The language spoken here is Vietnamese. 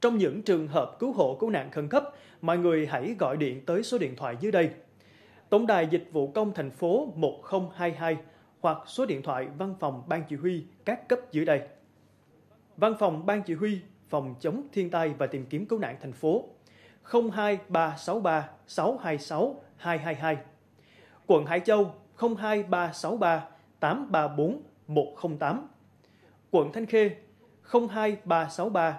Trong những trường hợp cứu hộ cứu nạn khẩn cấp, mọi người hãy gọi điện tới số điện thoại dưới đây. Tổng đài Dịch vụ Công thành phố 1022 hoặc số điện thoại Văn phòng Ban Chỉ huy các cấp dưới đây. Văn phòng Ban Chỉ huy Phòng chống thiên tai và tìm kiếm cứu nạn thành phố 02363 626 222 Quận Hải Châu 02363 834 108 Quận Thanh Khê 02363